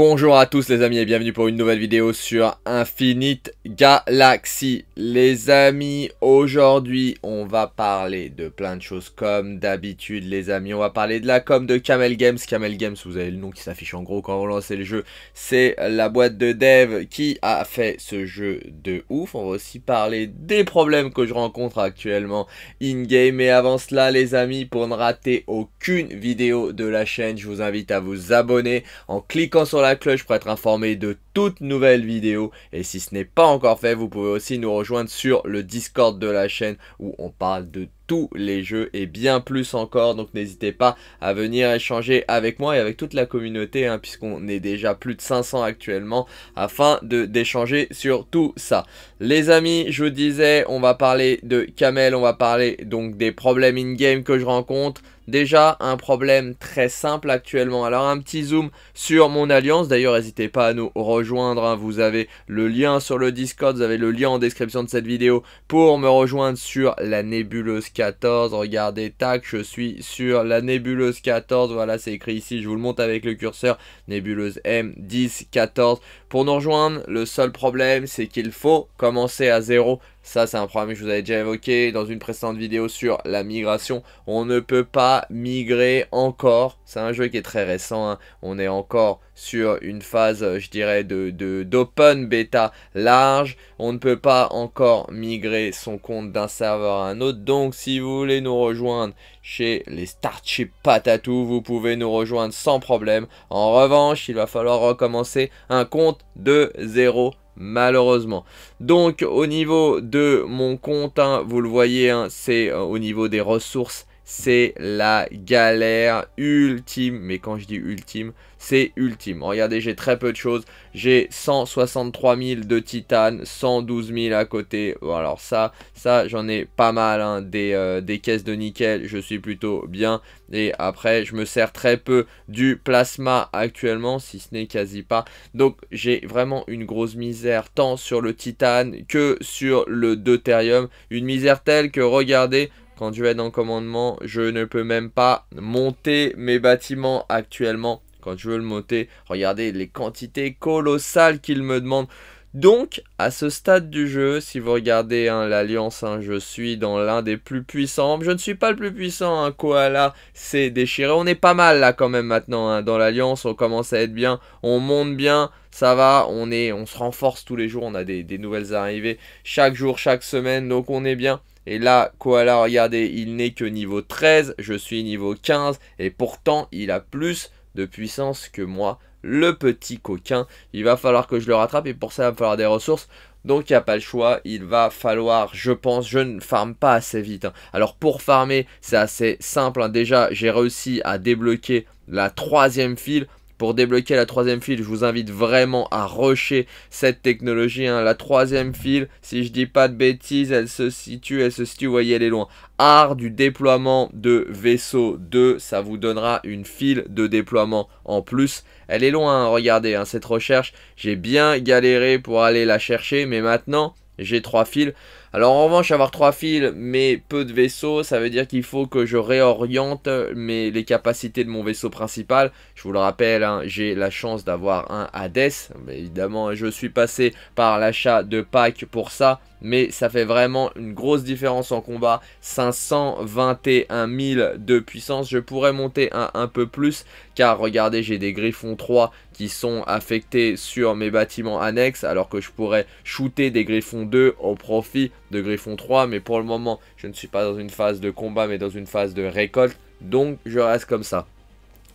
Bonjour à tous les amis et bienvenue pour une nouvelle vidéo sur Infinite Galaxy. Les amis, aujourd'hui on va parler de plein de choses comme d'habitude les amis. On va parler de la com de Camel Games. Camel Games, vous avez le nom qui s'affiche en gros quand vous lancez le jeu. C'est la boîte de dev qui a fait ce jeu de ouf. On va aussi parler des problèmes que je rencontre actuellement in-game. Et avant cela les amis, pour ne rater aucune vidéo de la chaîne, je vous invite à vous abonner en cliquant sur la cloche pour être informé de toutes nouvelles vidéos. Et si ce n'est pas encore fait, vous pouvez aussi nous rejoindre sur le Discord de la chaîne où on parle de tous les jeux et bien plus encore. Donc n'hésitez pas à venir échanger avec moi et avec toute la communauté hein, puisqu'on est déjà plus de 500 actuellement afin de d'échanger sur tout ça. Les amis, je vous disais, on va parler de camel on va parler donc des problèmes in-game que je rencontre déjà un problème très simple actuellement. Alors un petit zoom sur mon alliance. D'ailleurs, n'hésitez pas à nous rejoindre. Hein. Vous avez le lien sur le Discord, vous avez le lien en description de cette vidéo pour me rejoindre sur la nébuleuse 14. Regardez, tac, je suis sur la nébuleuse 14. Voilà, c'est écrit ici. Je vous le montre avec le curseur. Nébuleuse m 1014 Pour nous rejoindre, le seul problème, c'est qu'il faut commencer à zéro ça, c'est un problème que je vous avais déjà évoqué dans une précédente vidéo sur la migration. On ne peut pas migrer encore. C'est un jeu qui est très récent. Hein. On est encore sur une phase, euh, je dirais, de d'open bêta large. On ne peut pas encore migrer son compte d'un serveur à un autre. Donc, si vous voulez nous rejoindre chez les Starship Patatou, vous pouvez nous rejoindre sans problème. En revanche, il va falloir recommencer un compte de zéro malheureusement. Donc au niveau de mon compte, hein, vous le voyez, hein, c'est euh, au niveau des ressources, c'est la galère ultime. Mais quand je dis ultime, c'est ultime. Oh, regardez, j'ai très peu de choses. J'ai 163 000 de titane, 112 000 à côté. alors ça, ça j'en ai pas mal. Hein, des, euh, des caisses de nickel, je suis plutôt bien. Et après, je me sers très peu du plasma actuellement, si ce n'est quasi pas. Donc j'ai vraiment une grosse misère tant sur le titane que sur le deutérium. Une misère telle que, regardez, quand je vais dans commandement, je ne peux même pas monter mes bâtiments actuellement. Quand je veux le monter, regardez les quantités colossales qu'il me demande. Donc, à ce stade du jeu, si vous regardez hein, l'Alliance, hein, je suis dans l'un des plus puissants. Je ne suis pas le plus puissant, hein, Koala c'est déchiré. On est pas mal là quand même maintenant dans l'Alliance, on commence à être bien, on monte bien, ça va, on, est, on se renforce tous les jours, on a des, des nouvelles arrivées chaque jour, chaque semaine, donc on est bien. Et là, Koala, regardez, il n'est que niveau 13, je suis niveau 15, et pourtant, il a plus de puissance que moi, le petit coquin. Il va falloir que je le rattrape et pour ça, il va falloir des ressources. Donc il n'y a pas le choix, il va falloir, je pense, je ne farme pas assez vite. Hein. Alors pour farmer, c'est assez simple. Hein. Déjà, j'ai réussi à débloquer la troisième file. Pour débloquer la troisième file, je vous invite vraiment à rusher cette technologie. Hein. La troisième file, si je dis pas de bêtises, elle se situe, elle se situe, vous voyez, elle est loin. Art du déploiement de vaisseau 2, ça vous donnera une file de déploiement en plus. Elle est loin, hein, regardez, hein, cette recherche, j'ai bien galéré pour aller la chercher, mais maintenant, j'ai trois fils. Alors en revanche, avoir trois fils mais peu de vaisseaux, ça veut dire qu'il faut que je réoriente mes, les capacités de mon vaisseau principal. Je vous le rappelle, hein, j'ai la chance d'avoir un Hades. Mais évidemment, je suis passé par l'achat de Pâques pour ça. Mais ça fait vraiment une grosse différence en combat. 521 000 de puissance. Je pourrais monter un, un peu plus. Car regardez, j'ai des Griffons 3 qui sont affectés sur mes bâtiments annexes. Alors que je pourrais shooter des Griffons 2 au profit de Griffon 3, mais pour le moment, je ne suis pas dans une phase de combat, mais dans une phase de récolte, donc je reste comme ça.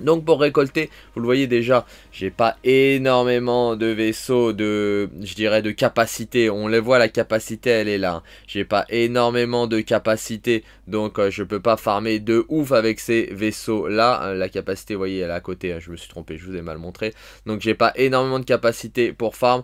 Donc pour récolter, vous le voyez déjà, j'ai pas énormément de vaisseaux de, je dirais, de capacité. On les voit, la capacité, elle est là. J'ai pas énormément de capacité, donc euh, je peux pas farmer de ouf avec ces vaisseaux-là. Euh, la capacité, vous voyez, elle est à côté, hein, je me suis trompé, je vous ai mal montré. Donc j'ai pas énormément de capacité pour farm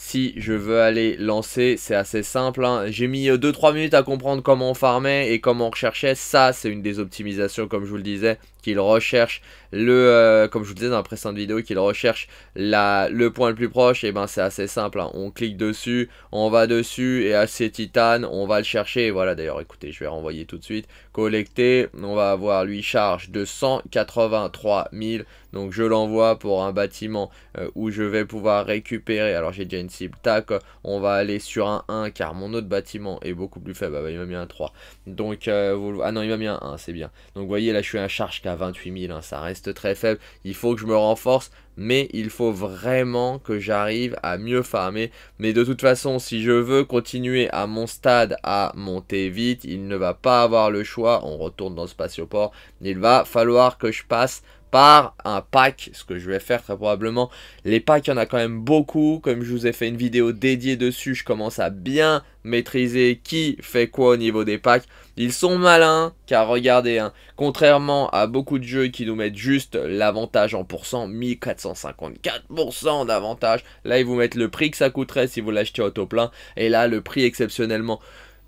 si je veux aller lancer, c'est assez simple. Hein. J'ai mis 2-3 euh, minutes à comprendre comment on farmait et comment on recherchait. Ça, c'est une des optimisations, comme je vous le disais, recherche le, euh, comme je vous disais dans la précédente vidéo, qu'il recherche la, le point le plus proche, et eh ben c'est assez simple. Hein. On clique dessus, on va dessus, et assez titane, on va le chercher. voilà d'ailleurs, écoutez, je vais renvoyer tout de suite. Collecter, on va avoir lui charge de 183 000. Donc je l'envoie pour un bâtiment euh, où je vais pouvoir récupérer. Alors j'ai déjà une cible, tac, on va aller sur un 1 car mon autre bâtiment est beaucoup plus faible. Ah bah, il m'a mis un 3. Donc, euh, vous... ah non, il m'a mis un 1, c'est bien. Donc vous voyez là, je suis un charge qu'à 28 000, hein, ça reste très faible. Il faut que je me renforce, mais il faut vraiment que j'arrive à mieux farmer. Mais de toute façon, si je veux continuer à mon stade à monter vite, il ne va pas avoir le choix. On retourne dans le spatioport. Il va falloir que je passe par un pack, ce que je vais faire très probablement. Les packs, il y en a quand même beaucoup, comme je vous ai fait une vidéo dédiée dessus, je commence à bien maîtriser qui fait quoi au niveau des packs. Ils sont malins, car regardez, hein, contrairement à beaucoup de jeux qui nous mettent juste l'avantage en pourcent, 1454% d'avantage, là ils vous mettent le prix que ça coûterait si vous l'achetiez au top plein, et là le prix exceptionnellement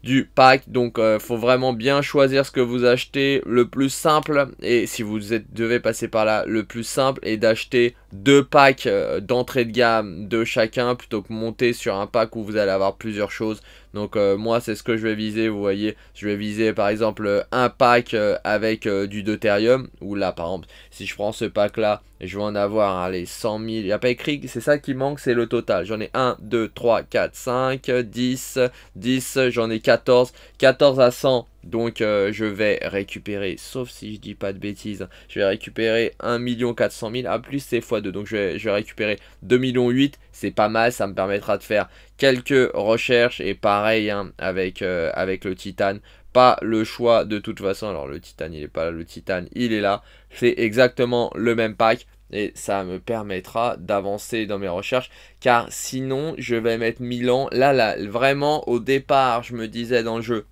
du pack. Donc euh, faut vraiment bien choisir ce que vous achetez le plus simple. Et si vous êtes, devez passer par là, le plus simple est d'acheter deux packs euh, d'entrée de gamme de chacun plutôt que monter sur un pack où vous allez avoir plusieurs choses. Donc euh, moi c'est ce que je vais viser, vous voyez, je vais viser par exemple un pack euh, avec du deutérium, ou là par exemple si je prends ce pack là, je vais en avoir les 100 000, il n'y a pas écrit, c'est ça qui manque, c'est le total. J'en ai 1, 2, 3, 4, 5, 10, 10, j'en ai 14, 14 à 100 donc euh, je vais récupérer, sauf si je dis pas de bêtises, je vais récupérer 1 400 000 à plus c'est x2. Donc je vais, récupérer 2 millions 8, c'est pas mal, ça me permettra de faire quelques recherches. Et pareil hein, avec, euh, avec le titane, pas le choix de toute façon. Alors le titane il est pas là, le titane il est là. C'est exactement le même pack et ça me permettra d'avancer dans mes recherches car sinon je vais mettre Milan. Là, là, vraiment au départ je me disais dans le jeu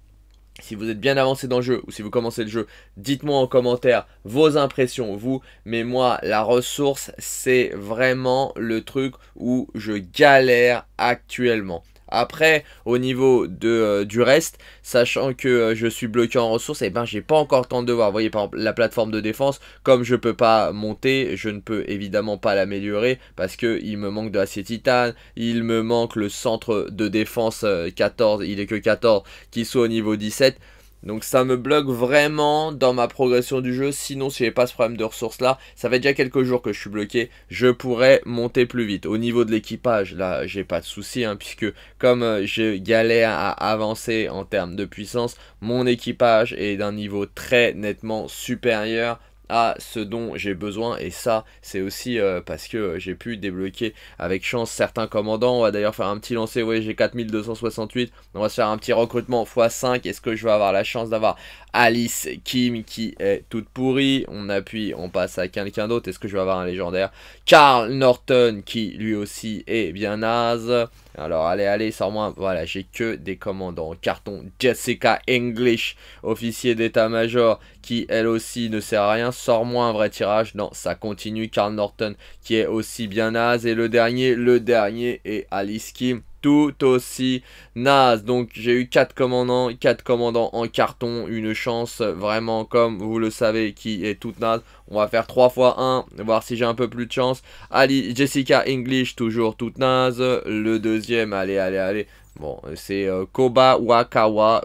si vous êtes bien avancé dans le jeu ou si vous commencez le jeu, dites-moi en commentaire vos impressions, vous. Mais moi, la ressource, c'est vraiment le truc où je galère actuellement. Après, au niveau de, euh, du reste, sachant que euh, je suis bloqué en ressources, et eh bien ben j'ai pas encore le temps de voir. Vous voyez, par exemple, la plateforme de défense, comme je peux pas monter, je ne peux évidemment pas l'améliorer parce que il me manque de l'acier titane, il me manque le centre de défense 14, euh, il est que 14, qui soit au niveau 17. Donc ça me bloque vraiment dans ma progression du jeu. Sinon, si j'ai pas ce problème de ressources là, ça fait déjà quelques jours que je suis bloqué. Je pourrais monter plus vite. Au niveau de l'équipage, là, j'ai pas de souci, hein, puisque comme euh, je galère à avancer en termes de puissance, mon équipage est d'un niveau très nettement supérieur à ce dont j'ai besoin et ça c'est aussi euh, parce que euh, j'ai pu débloquer avec chance certains commandants on va d'ailleurs faire un petit lancer voyez, j'ai 4268 on va se faire un petit recrutement x5 est-ce que je vais avoir la chance d'avoir Alice Kim qui est toute pourrie on appuie on passe à quelqu'un d'autre est-ce que je vais avoir un légendaire Carl Norton qui lui aussi est bien naze alors allez, allez, sors-moi. Voilà, j'ai que des commandants carton. Jessica English, officier d'état-major, qui elle aussi ne sert à rien. Sors-moi un vrai tirage. Non, ça continue. Carl Norton, qui est aussi bien naze. Et le dernier, le dernier est Alice Kim tout aussi naze. Donc j'ai eu 4 commandants, 4 commandants en carton, une chance vraiment comme vous le savez qui est toute naze. On va faire 3 fois 1, voir si j'ai un peu plus de chance. Ali, Jessica English, toujours toute naze. Le deuxième, allez, allez, allez. Bon, c'est euh, Kobayakawa.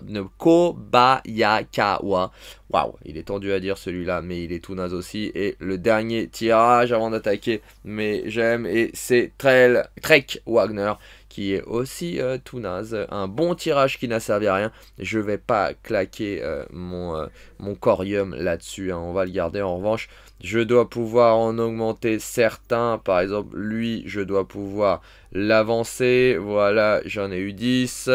Waouh, il est tendu à dire celui-là, mais il est tout naze aussi. Et le dernier tirage avant d'attaquer mais j'aime et c'est Trek Wagner qui est aussi euh, tout naze. Un bon tirage qui n'a servi à rien. Je vais pas claquer euh, mon, mon corium là-dessus. Hein. On va le garder en revanche. Je dois pouvoir en augmenter certains. Par exemple, lui, je dois pouvoir l'avancer. Voilà, j'en ai eu 10.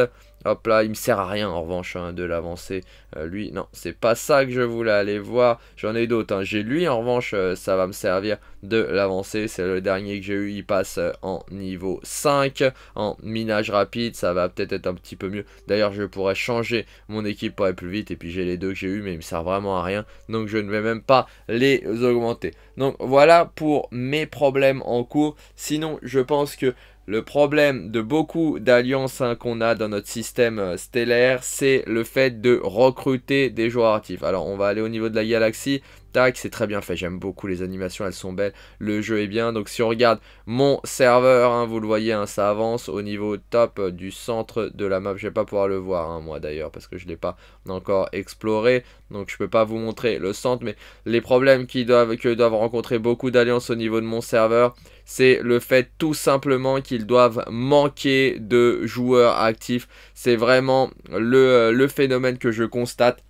Hop là, il me sert à rien en revanche hein, de l'avancer. Euh, lui, non, c'est pas ça que je voulais aller voir. J'en ai d'autres. Hein. J'ai lui en revanche, euh, ça va me servir de l'avancer. C'est le dernier que j'ai eu. Il passe euh, en niveau 5. En minage rapide, ça va peut-être être un petit peu mieux. D'ailleurs, je pourrais changer mon équipe pour aller plus vite. Et puis j'ai les deux que j'ai eu, mais il me sert vraiment à rien. Donc je ne vais même pas les augmenter. Donc voilà pour mes problèmes en cours. Sinon, je pense que le problème de beaucoup d'alliances hein, qu'on a dans notre système euh, stellaire, c'est le fait de recruter des joueurs actifs. Alors, on va aller au niveau de la galaxie c'est très bien fait, j'aime beaucoup les animations, elles sont belles, le jeu est bien, donc si on regarde mon serveur, hein, vous le voyez, hein, ça avance au niveau top euh, du centre de la map, je vais pas pouvoir le voir hein, moi d'ailleurs, parce que je l'ai pas encore exploré, donc je peux pas vous montrer le centre, mais les problèmes qui doivent, que doivent rencontrer beaucoup d'alliances au niveau de mon serveur, c'est le fait tout simplement qu'ils doivent manquer de joueurs actifs, c'est vraiment le euh, phénomène que je constate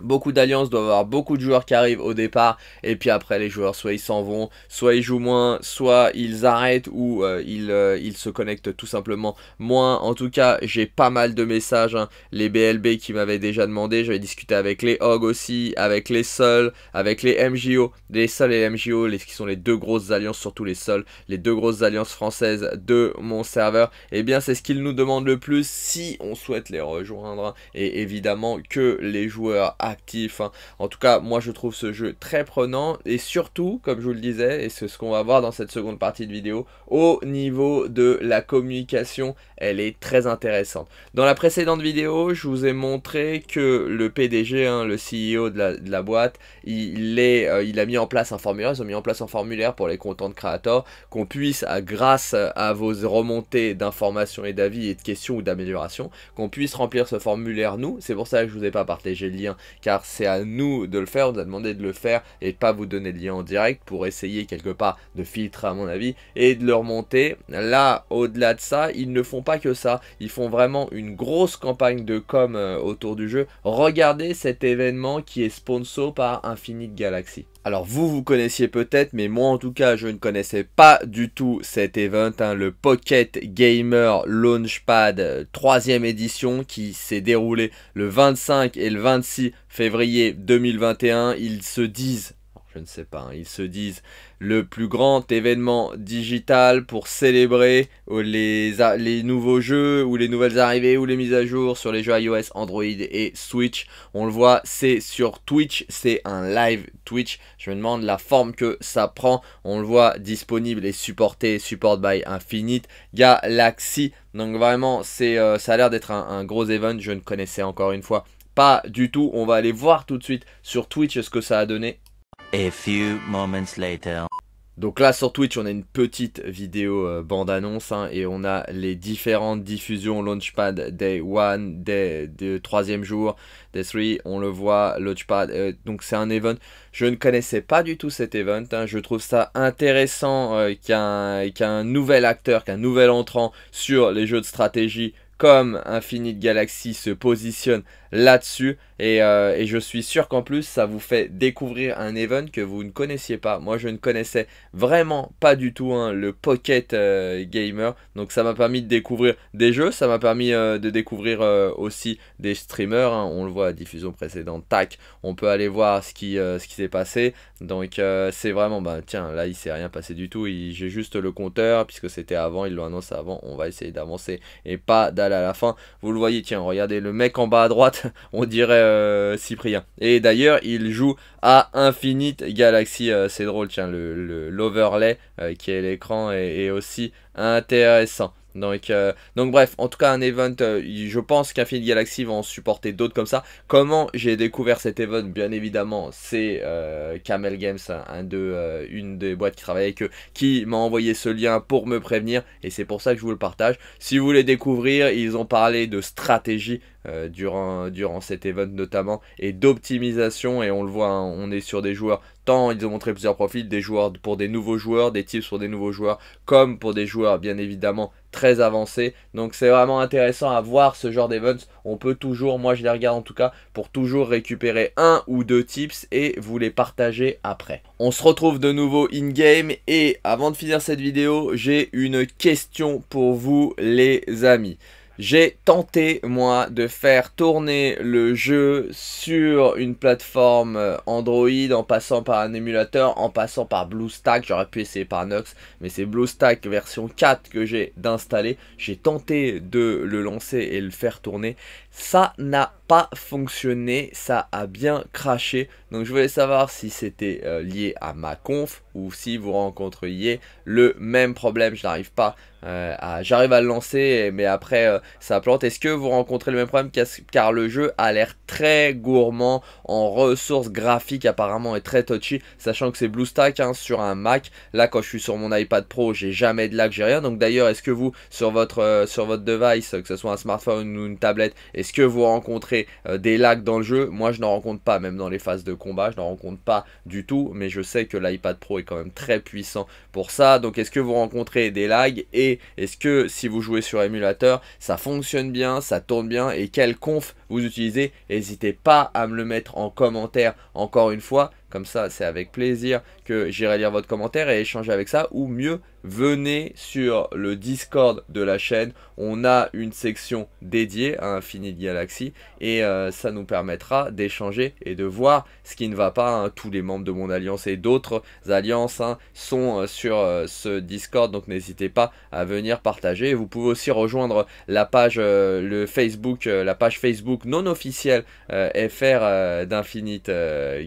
Beaucoup d'alliances doivent avoir beaucoup de joueurs qui arrivent au départ et puis après les joueurs soit ils s'en vont, soit ils jouent moins, soit ils arrêtent ou euh, euh, ils, se connectent tout simplement moins. En tout cas j'ai pas mal de messages, hein. les BLB qui m'avaient déjà demandé, j'avais discuté avec les Hog aussi, avec les SOL, avec les MJO, les SOL et les MJO qui sont les deux grosses alliances, surtout les SOL, les deux grosses alliances françaises de mon serveur. Et eh bien c'est ce qu'ils nous demandent le plus si on souhaite les rejoindre hein. et évidemment que les joueurs actif. Hein. En tout cas, moi je trouve ce jeu très prenant et surtout, comme je vous le disais, et c'est ce qu'on va voir dans cette seconde partie de vidéo, au niveau de la communication, elle est très intéressante. Dans la précédente vidéo, je vous ai montré que le PDG, hein, le CEO de la, boîte, il, est, euh, il a mis en place un formulaire, ils ont mis en place un formulaire pour les contents de créateurs, qu'on puisse, grâce à vos remontées d'informations et d'avis et de questions ou d'améliorations, qu'on puisse remplir ce formulaire nous. C'est pour ça que je ne vous ai pas partagé le lien car c'est à nous de le faire, on vous a demandé de le faire et pas vous donner le lien en direct pour essayer quelque part de filtrer à mon avis et de le remonter. Là, au-delà de ça, ils ne font pas que ça, ils font vraiment une grosse campagne de com euh, autour du jeu. Regardez cet événement qui est sponsor par Infinite Galaxy. Alors vous, vous connaissiez peut-être, mais moi en tout cas, je ne connaissais pas du tout cet event, hein, le Pocket Gamer Launchpad 3ème euh, édition qui s'est déroulé le 25 et le 26 février 2021. Ils se disent je ne sais pas. Hein. Ils se disent le plus grand événement digital pour célébrer euh, les, nouveaux jeux ou les nouvelles arrivées ou les mises à jour sur les jeux iOS, Android et Switch. On le voit, c'est sur Twitch, c'est un live Twitch. Je me demande la forme que ça prend. On le voit disponible et supporté, support by Infinite, Galaxy. Donc vraiment, c'est, euh, ça a l'air d'être un, un gros event. Je ne connaissais encore une fois pas du tout. On va aller voir tout de suite sur Twitch ce que ça a donné. A few moments later. Donc là sur Twitch on a une petite vidéo euh, bande-annonce hein, et on a les différentes diffusions Launchpad Day 1, Day 3ème jour, Day 3, on le voit, Launchpad, euh, donc c'est un event. Je ne connaissais pas du tout cet event, hein. je trouve ça intéressant euh, qu'un nouvel acteur, qu'un nouvel entrant sur les jeux de stratégie comme Infinite Galaxy se positionne là-dessus. Euh, et, je suis sûr qu'en plus, ça vous fait découvrir un event que vous ne connaissiez pas. Moi, je ne connaissais vraiment pas du tout hein, le Pocket euh, Gamer. Donc, ça m'a permis de découvrir des jeux. Ça m'a permis euh, de découvrir aussi des streamers. Hein. On le voit à diffusion précédente. Tac, on peut aller voir ce qui, ce qui s'est passé. Donc, c'est vraiment, bah, tiens, là, il s'est rien passé du tout. J'ai juste le compteur, puisque c'était avant. il l'annonce annoncé avant. On va essayer d'avancer et pas d'aller à la fin. Vous le voyez, tiens, regardez le mec en bas à droite on dirait euh, Cyprien. Et d'ailleurs, il joue à Infinite Galaxy. Euh, c'est drôle, tiens, l'overlay le, euh, qui est l'écran est, aussi intéressant. Donc, euh, donc bref, en tout cas un event, euh, je pense qu'Infinite Galaxy va en supporter d'autres comme ça. Comment j'ai découvert cet event Bien évidemment, c'est euh, Camel Games, une des boîtes qui travaille avec eux, qui m'a envoyé ce lien pour me prévenir et c'est pour ça que je vous le partage. Si vous voulez découvrir, ils ont parlé de stratégie durant, durant cet event notamment et d'optimisation et on le voit, hein, on est sur des joueurs ils ont montré plusieurs profils, des joueurs pour des nouveaux joueurs, des tips pour des nouveaux joueurs, comme pour des joueurs bien évidemment très avancés. Donc c'est vraiment intéressant à voir ce genre d'events. On peut toujours, moi je les regarde en tout cas, pour toujours récupérer un ou deux tips et vous les partager après. On se retrouve de nouveau in-game et avant de finir cette vidéo, j'ai une question pour vous les amis. J'ai tenté, moi, de faire tourner le jeu sur une plateforme euh, Android en passant par un émulateur, en passant par BlueStack. J'aurais pu essayer par Nox, mais c'est BlueStack version 4 que j'ai d'installer. J'ai tenté de le lancer et le faire tourner. Ça n'a pas fonctionné, ça a bien craché. Donc je voulais savoir si c'était euh, lié à ma conf ou si vous rencontriez le même problème. Je n'arrive pas euh, à... J'arrive à le lancer, mais après euh, ça plante. Est-ce que vous rencontrez le même problème car le jeu a l'air très gourmand en ressources graphiques apparemment et très touchy, sachant que c'est BlueStack hein, sur un Mac. Là quand je suis sur mon iPad Pro, j'ai jamais de lag, j'ai rien. Donc d'ailleurs, est-ce que vous sur votre sur votre device, que ce soit un smartphone ou une tablette, est-ce que vous rencontrez euh, des lags dans le jeu Moi, je n'en rencontre pas, même dans les phases de combat, je n'en rencontre pas du tout, mais je sais que l'iPad Pro est quand même très puissant pour ça. Donc, est-ce que vous rencontrez des lags et est-ce que si vous jouez sur émulateur, ça fonctionne bien, ça tourne bien et quel conf vous utilisez N'hésitez pas à me le mettre en commentaire encore une fois. Comme ça, c'est avec plaisir que j'irai lire votre commentaire et échanger avec ça. Ou mieux, venez sur le Discord de la chaîne. On a une section dédiée à Infinite Galaxy et euh, ça nous permettra d'échanger et de voir ce qui ne va pas. Hein. Tous les membres de mon alliance et d'autres alliances hein, sont euh, sur euh, ce Discord, donc n'hésitez pas à venir partager. Vous pouvez aussi rejoindre la page, le Facebook, la page Facebook non officielle FR d'Infinite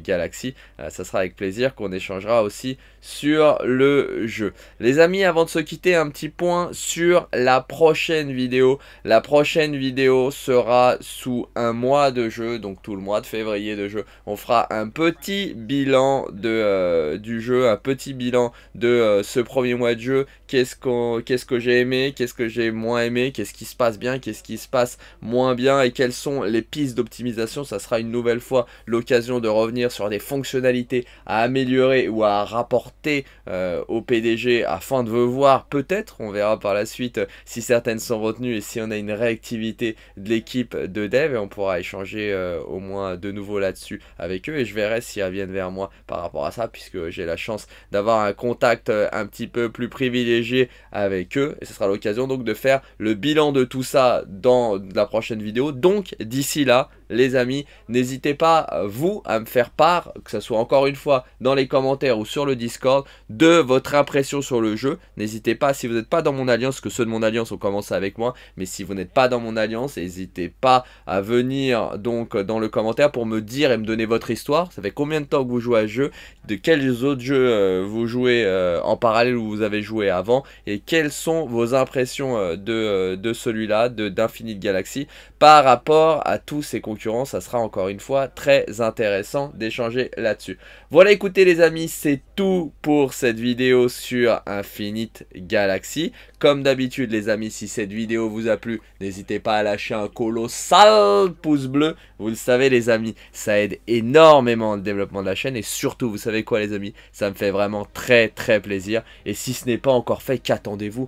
Galaxy. Euh, ça sera avec plaisir qu'on échangera aussi sur le jeu. Les amis, avant de se quitter, un petit point sur la prochaine vidéo. La prochaine vidéo sera sous un mois de jeu, donc tout le mois de février de jeu. On fera un petit bilan de, euh, du jeu, un petit bilan de euh, ce premier mois de jeu. Qu'est-ce que j'ai aimé, qu'est-ce que j'ai moins aimé, qu'est-ce qui se passe bien, qu'est-ce qui se passe moins bien et quelles sont les pistes d'optimisation. Ça sera une nouvelle fois l'occasion de revenir sur des fonctionnalités à améliorer ou à rapporter euh, au PDG afin de voir peut-être, on verra par la suite euh, si certaines sont retenues et si on a une réactivité de l'équipe de dev et on pourra échanger euh, au moins de nouveau là-dessus avec eux et je verrai s'ils reviennent vers moi par rapport à ça puisque j'ai la chance d'avoir un contact un petit peu plus privilégié avec eux et ce sera l'occasion donc de faire le bilan de tout ça dans la prochaine vidéo donc d'ici là les amis. N'hésitez pas, euh, vous, à me faire part, que ce soit encore une fois dans les commentaires ou sur le Discord, de votre impression sur le jeu. N'hésitez pas, si vous n'êtes pas dans mon alliance, que ceux de mon alliance ont commencé avec moi, mais si vous n'êtes pas dans mon alliance, n'hésitez pas à venir donc dans le commentaire pour me dire et me donner votre histoire. Ça fait combien de temps que vous jouez à ce jeu De quels autres jeux euh, vous jouez euh, en parallèle ou vous avez joué avant Et quelles sont vos impressions de, de celui-là, d'Infinite Galaxy, par rapport à tous ces concurrents ça sera encore une fois très intéressant d'échanger là-dessus. Voilà, écoutez les amis, c'est tout pour cette vidéo sur Infinite Galaxy. Comme d'habitude les amis, si cette vidéo vous a plu, n'hésitez pas à lâcher un colossal pouce bleu. Vous le savez les amis, ça aide énormément le développement de la chaîne et surtout, vous savez quoi les amis, ça me fait vraiment très très plaisir. Et si ce n'est pas encore fait, qu'attendez-vous